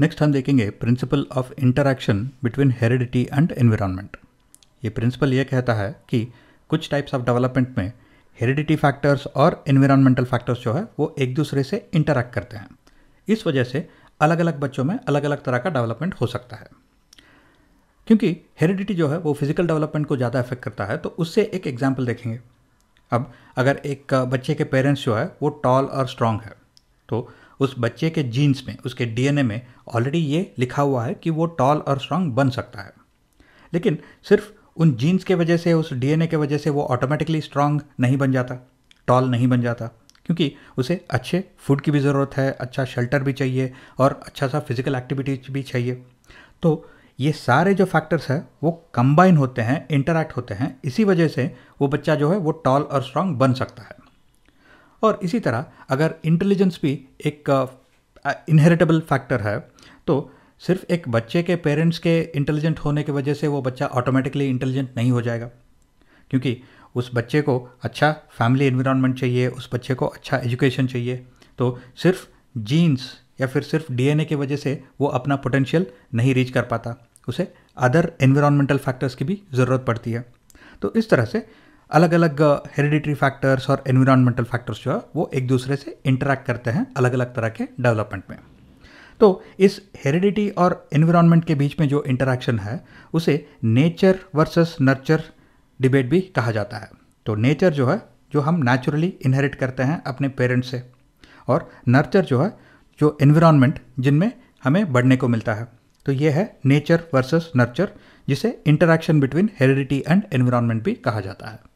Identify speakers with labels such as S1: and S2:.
S1: next हम देखेंगे principle of interaction between heredity and environment ये प्रिंसिपल ये कहता है कि कुछ टाइप्स ऑफ डेवलपमेंट में हेरिडिटी फैक्टर्स और एनवायरनमेंटल फैक्टर्स जो है वो एक दूसरे से इंटरैक्ट करते हैं इस वजह से अलग अलग बच्चों में अलग अलग तरह का डेवलपमेंट हो सकता है क्योंकि हेरिडिटी जो है वो फिजिकल डेवलपमेंट को ज़्यादा इफेक्ट करता है तो उससे एक एग्जाम्पल देखेंगे अब अगर एक बच्चे के पेरेंट्स जो है वो टॉल और स्ट्रांग है तो उस बच्चे के जीन्स में उसके डीएनए में ऑलरेडी ये लिखा हुआ है कि वो टॉल और स्ट्रांग बन सकता है लेकिन सिर्फ उन जीन्स के वजह से उस डीएनए के वजह से वो ऑटोमेटिकली स्ट्रांग नहीं बन जाता टॉल नहीं बन जाता क्योंकि उसे अच्छे फूड की भी ज़रूरत है अच्छा शेल्टर भी चाहिए और अच्छा सा फिज़िकल एक्टिविटीज भी चाहिए तो ये सारे जो फैक्टर्स हैं वो कंबाइन होते हैं इंटरैक्ट होते हैं इसी वजह से वो बच्चा जो है वो टॉल और स्ट्रांग बन सकता है और इसी तरह अगर इंटेलिजेंस भी एक इनहेरिटेबल फैक्टर है तो सिर्फ एक बच्चे के पेरेंट्स के इंटेलिजेंट होने की वजह से वो बच्चा ऑटोमेटिकली इंटेलिजेंट नहीं हो जाएगा क्योंकि उस बच्चे को अच्छा फैमिली इन्वायरमेंट चाहिए उस बच्चे को अच्छा एजुकेशन चाहिए तो सिर्फ जीन्स या फिर सिर्फ डीएनए की वजह से वो अपना पोटेंशियल नहीं रीच कर पाता उसे अदर एनवायरमेंटल फैक्टर्स की भी ज़रूरत पड़ती है तो इस तरह से अलग अलग हेरिडिटरी फैक्टर्स और एनवायरमेंटल फैक्टर्स जो है वो एक दूसरे से इंटरेक्ट करते हैं अलग अलग तरह के डेवलपमेंट में तो इस हेरिडिटी और एनवायरमेंट के बीच में जो इंटरेक्शन है उसे नेचर वर्सेस नर्चर डिबेट भी कहा जाता है तो नेचर जो है जो हम नेचुरली इनहेरिट करते हैं अपने पेरेंट्स से और नर्चर जो है जो एनवायरमेंट जिनमें हमें बढ़ने को मिलता है तो ये है नेचर वर्सेस नर्चर जिसे interaction between heredity and environment भी कहा जाता है